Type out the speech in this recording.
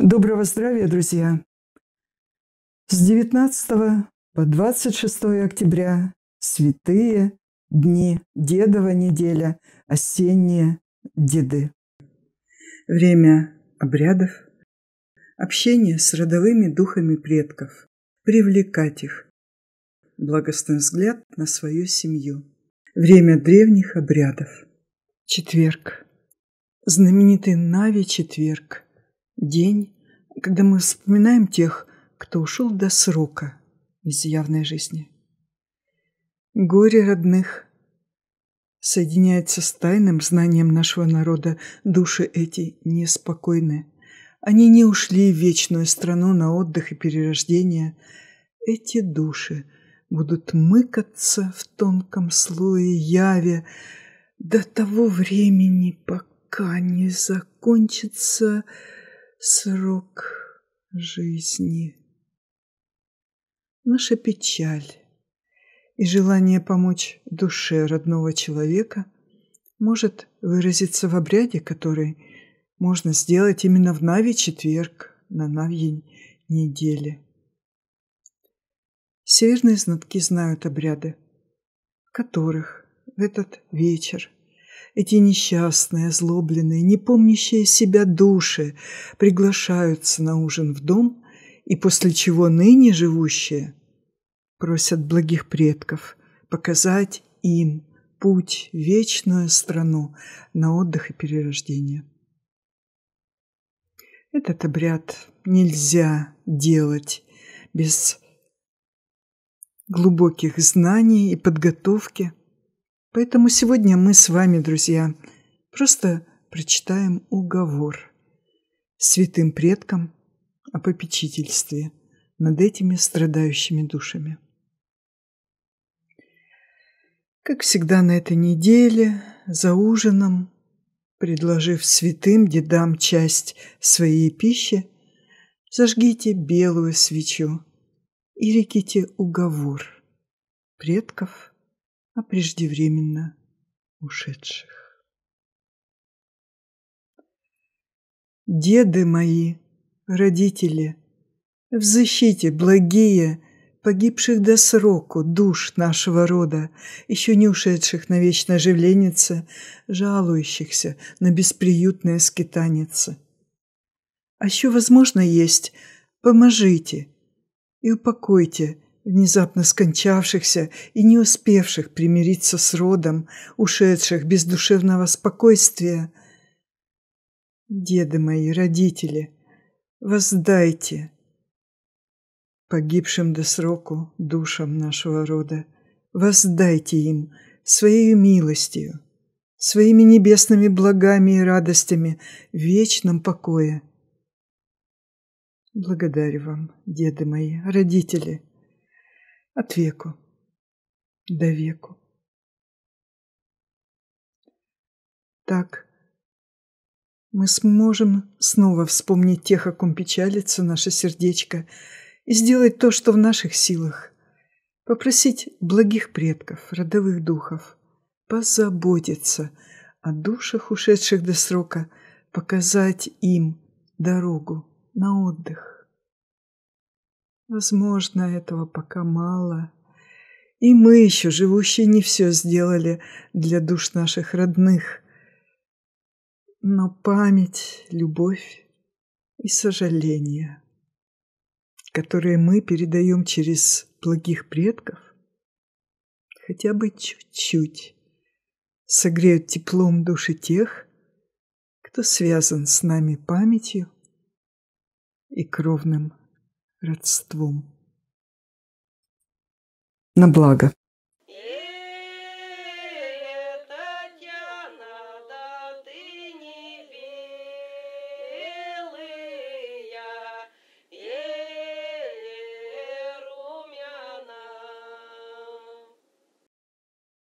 Доброго здравия, друзья! С 19 по 26 октября святые дни Дедова неделя, осенние деды. Время обрядов, общение с родовыми духами предков, привлекать их, благостный взгляд на свою семью. Время древних обрядов. Четверг. Знаменитый Нави четверг – День, когда мы вспоминаем тех, кто ушел до срока из явной жизни. Горе родных соединяется с тайным знанием нашего народа. Души эти неспокойны. Они не ушли в вечную страну на отдых и перерождение. Эти души будут мыкаться в тонком слое яви до того времени, пока не закончится срок жизни. Наша печаль и желание помочь душе родного человека может выразиться в обряде, который можно сделать именно в Нави четверг, на Навьей неделе. Северные знатки знают обряды, в которых в этот вечер эти несчастные, озлобленные, не помнящие себя души приглашаются на ужин в дом, и после чего ныне живущие просят благих предков показать им путь, вечную страну на отдых и перерождение. Этот обряд нельзя делать без глубоких знаний и подготовки – Поэтому сегодня мы с вами, друзья, просто прочитаем уговор святым предкам о попечительстве над этими страдающими душами. Как всегда на этой неделе, за ужином, предложив святым дедам часть своей пищи, зажгите белую свечу и реките уговор предков а преждевременно ушедших. Деды мои, родители, в защите благие погибших до сроку душ нашего рода, еще не ушедших на вечное живленице, жалующихся на бесприютное скитанице. А еще, возможно, есть, поможите и упокойте внезапно скончавшихся и не успевших примириться с родом, ушедших без душевного спокойствия. Деды мои, родители, воздайте погибшим до сроку душам нашего рода, воздайте им своей милостью, своими небесными благами и радостями в вечном покое. Благодарю вам, деды мои, родители, от веку до веку. Так мы сможем снова вспомнить тех, о ком печалится наше сердечко, и сделать то, что в наших силах. Попросить благих предков, родовых духов, позаботиться о душах, ушедших до срока, показать им дорогу на отдых. Возможно, этого пока мало. И мы еще, живущие, не все сделали для душ наших родных. Но память, любовь и сожаление, которые мы передаем через благих предков, хотя бы чуть-чуть согреют теплом души тех, кто связан с нами памятью и кровным родством. На благо.